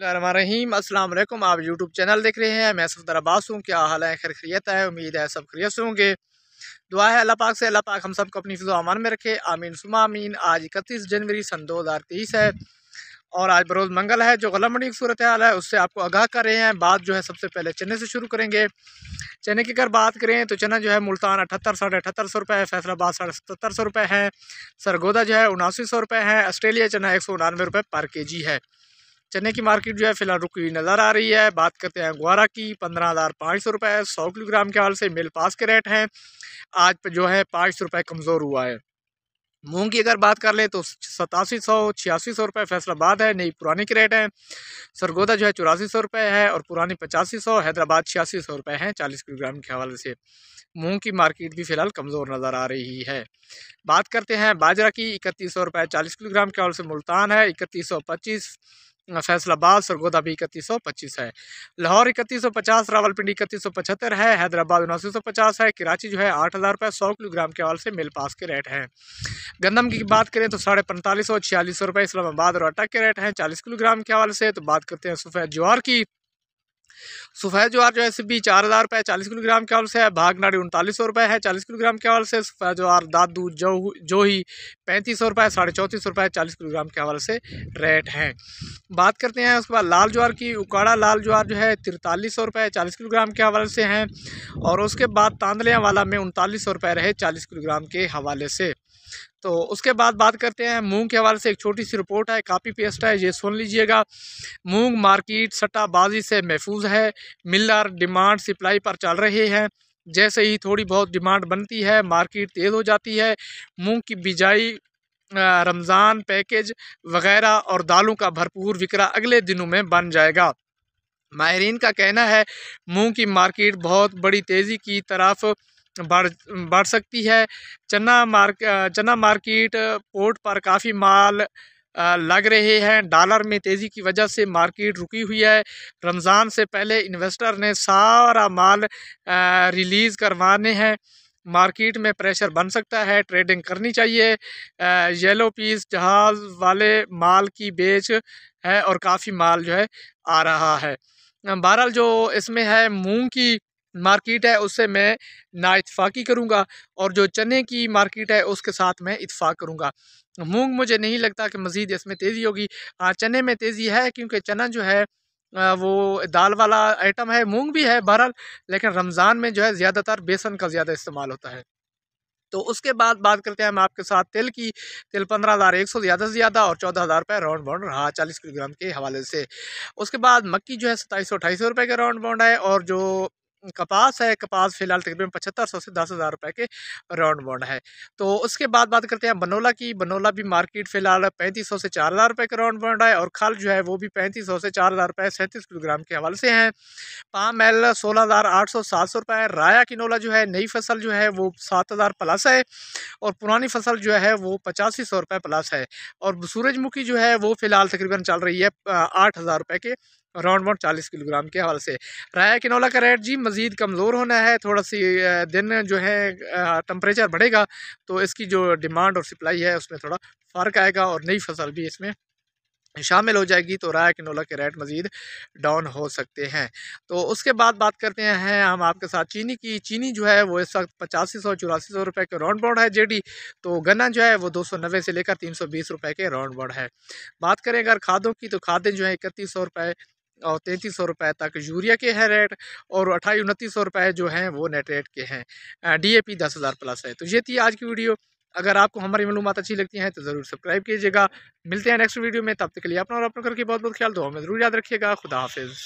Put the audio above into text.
वालेकुम आप YouTube channel देख रहे हैं मैं सफदर अब्बास हूँ क्या हाल है खैर खरीत है उम्मीद है सब खरीत होंगे दुआ है अल्लाह पाक से अल्लाह पाक हम सबको अपनी फिजा अमान में रखे आमीन सुमा आमीन आज इकतीस जनवरी सन दो हज़ार तेईस है और आज बरोज़ मंगल है जो गलम मंडी की सूरत हाल है उससे आपको आगाह कर रहे हैं बात जो है सबसे पहले चने से शुरू करेंगे चने की अगर बात करें तो चना जो है मुल्तान अठहत्तर साढ़े अठहत्तर सौ रुपये है फैसलाबाद साढ़े सतहत्तर सौ रुपये है सरगोदा जो है उनासी सौ रुपये है ऑस्ट्रेलिया चना एक सौ उनानवे रुपये पर के जी है चने की मार्केट जो है फिलहाल रुकी हुई नज़र आ रही है बात करते हैं गुआरा की पंद्रह हज़ार पाँच सौ रुपये सौ किलोग्राम के हाल से मिल पास के रेट हैं आज जो है पाँच सौ रुपये कमज़ोर हुआ है मूंग की अगर बात कर लें तो सतासी सौ छियासी सौ रुपये फैसलाबाद है नई पुरानी के रेट हैं सरगोदा जो है चौरासी सौ रुपये है और पुरानी पचासी सौ हैदराबाद छियासी सौ रुपये हैं चालीस किलोग्राम के हवाले से मूंग की मार्केट भी फ़िलहाल कमज़ोर नज़र आ रही है बात करते हैं बाजरा की इकतीस सौ रुपये चालीस किलोग्राम के हवाले से मुल्तान है इकतीस सौ पच्चीस फैसलाबाद सरगोदा भी इकतीस सौ पच्चीस है लाहौर इकतीस सौ पचास रावलपिंडी इकतीस सौ पचहत्तर है हैदराबाद उनासी सौ पचास है कराची जो है आठ हज़ार रुपये सौ किलोग्राम के हवाले से मिल पास के रेट हैं गंदम की बात करें तो साढ़े पैंतालीस सौ छियालीस सौ रुपये इस्लामाबाद और आटा के रेट हैं चालीस किलोग्राम के हवाले से तो बात करते हैं सफ़ेद ज्वार की सफ़ेद ज्वार जो है सिब्बी चार हज़ार रुपये चालीस किलोग्राम के हवाले से है भाग नाड़ी उनतालीस सौ रुपये है चालीस किलोग्राम के हवाले से सफ़ेद ज्वार दादू जो ही पैंतीस सौ रुपये साढ़े चौंतीस सौ रुपये चालीस किलोग्राम के हवाले से रेट हैं बात करते हैं उसके बाद लाल ज्वार की उकाड़ा लाल ज्वार जो है तिरतालीस सौ रुपये चालीस किलोग्राम के हवाले से हैं और उसके बाद तांदलियाँ वाला में उनतालीस सौ रुपये रहे चालीस किलोग्राम के हवाले से तो उसके बाद बात करते हैं मूंग के हवाले से एक छोटी सी रिपोर्ट है कापी पेस्ट है ये सुन लीजिएगा मूंग मार्केट सट्टाबाजी से महफूज है मिलर डिमांड सप्लाई पर चल रहे हैं जैसे ही थोड़ी बहुत डिमांड बनती है मार्केट तेज़ हो जाती है मूंग की बिजाई रमज़ान पैकेज वगैरह और दालों का भरपूर विक्रा अगले दिनों में बन जाएगा माहरीन का कहना है मूंग की मार्केट बहुत बड़ी तेज़ी की तरफ बढ़ बढ़ सकती है चन्ना मार्क चन्ना मार्केट पोर्ट पर काफ़ी माल लग रहे हैं डॉलर में तेज़ी की वजह से मार्केट रुकी हुई है रमज़ान से पहले इन्वेस्टर ने सारा माल रिलीज़ करवाने हैं मार्केट में प्रेशर बन सकता है ट्रेडिंग करनी चाहिए येलो पीस जहाज़ वाले माल की बेच है और काफ़ी माल जो है आ रहा है बहरहाल जो इसमें है मूंग की मार्केट है उससे मैं ना इतफाक़ी करूँगा और जो चने की मार्केट है उसके साथ मैं इतफाक़ करूँगा मूंग मुझे नहीं लगता कि मज़ीद इसमें तेज़ी होगी हाँ चने में तेज़ी है क्योंकि चना जो है वो दाल वाला आइटम है मूंग भी है बहरहाल लेकिन रमज़ान में जो है ज़्यादातर बेसन का ज़्यादा इस्तेमाल होता है तो उसके बाद बात करते हैं हम आपके साथ तेल की तेल पंद्रह हज़ार एक सौ ज़्यादा से ज़्यादा और चौदह हज़ार रुपये राउंड बाउंड रहा चालीस किलोग्राम के हवाले से उसके बाद मक्की जो है सताईस सौ अठाईस सौ रुपये का राउंड बाउंड है और जो कपास है कपास फिलहाल तकरीबन पचहत्तर सौ से दस हज़ार रुपये के राउंड बाउंड है तो उसके बाद बात करते हैं बनोला की बनोला भी मार्केट फिलहाल पैंतीस सौ से चार हज़ार रुपये के राउंड बाउंड है और खल जो है वो भी पैंतीस सौ से चार हज़ार रुपये सैंतीस किलोग्राम के हवाले से हैं पाम एल सोलह हज़ार आठ सौ सात सौ रुपये राया किनोला जो है नई फसल जो है वो सात हज़ार प्लस है और पुरानी फसल जो है वो पचासी सौ रुपये प्लस है और सूरजमुखी जो है वो फिलहाल तकरीबन चल रही है आठ हज़ार रुपये के अराउंड अबाउट चालीस किलोग्राम के हवाले से राया किनोला का रेट जी मज़ीद कमज़ोर होना है थोड़ा सी दिन जो है टम्परेचर बढ़ेगा तो इसकी जो डिमांड और सप्लाई है उसमें थोड़ा फ़र्क आएगा और नई फसल भी इसमें शामिल हो जाएगी तो राय किनोला के रेट मज़ीद डाउन हो सकते हैं तो उसके बाद बात करते हैं हम आपके साथ चीनी की चीनी जो है वो इस वक्त पचासी सौ चौरासी सौ रुपये के राउंड बोर्ड है जेडी तो गन्ना जो है वो दो सौ नब्बे से लेकर तीन सौ बीस रुपये के राउंड बोर्ड है बात करें अगर खादों की तो खादें जो है इकतीस सौ रुपये और तैंतीस सौ रुपये तक यूरिया के हैं रेट और अट्ठाईस उनतीस सौ रुपये जो हैं वो नेट रेट के हैं डी ए पी दस हज़ार प्लस है तो ये थी आज की वीडियो अगर आपको हमारी मालूम अच्छी लगती हैं तो ज़रूर सब्सक्राइब कीजिएगा मिलते हैं नेक्स्ट वीडियो में तब तक के लिए अपना और अपना करके बहुत बहुत ख्याल दो हमें ज़रूर याद रखिएगा खुदा हाफिज़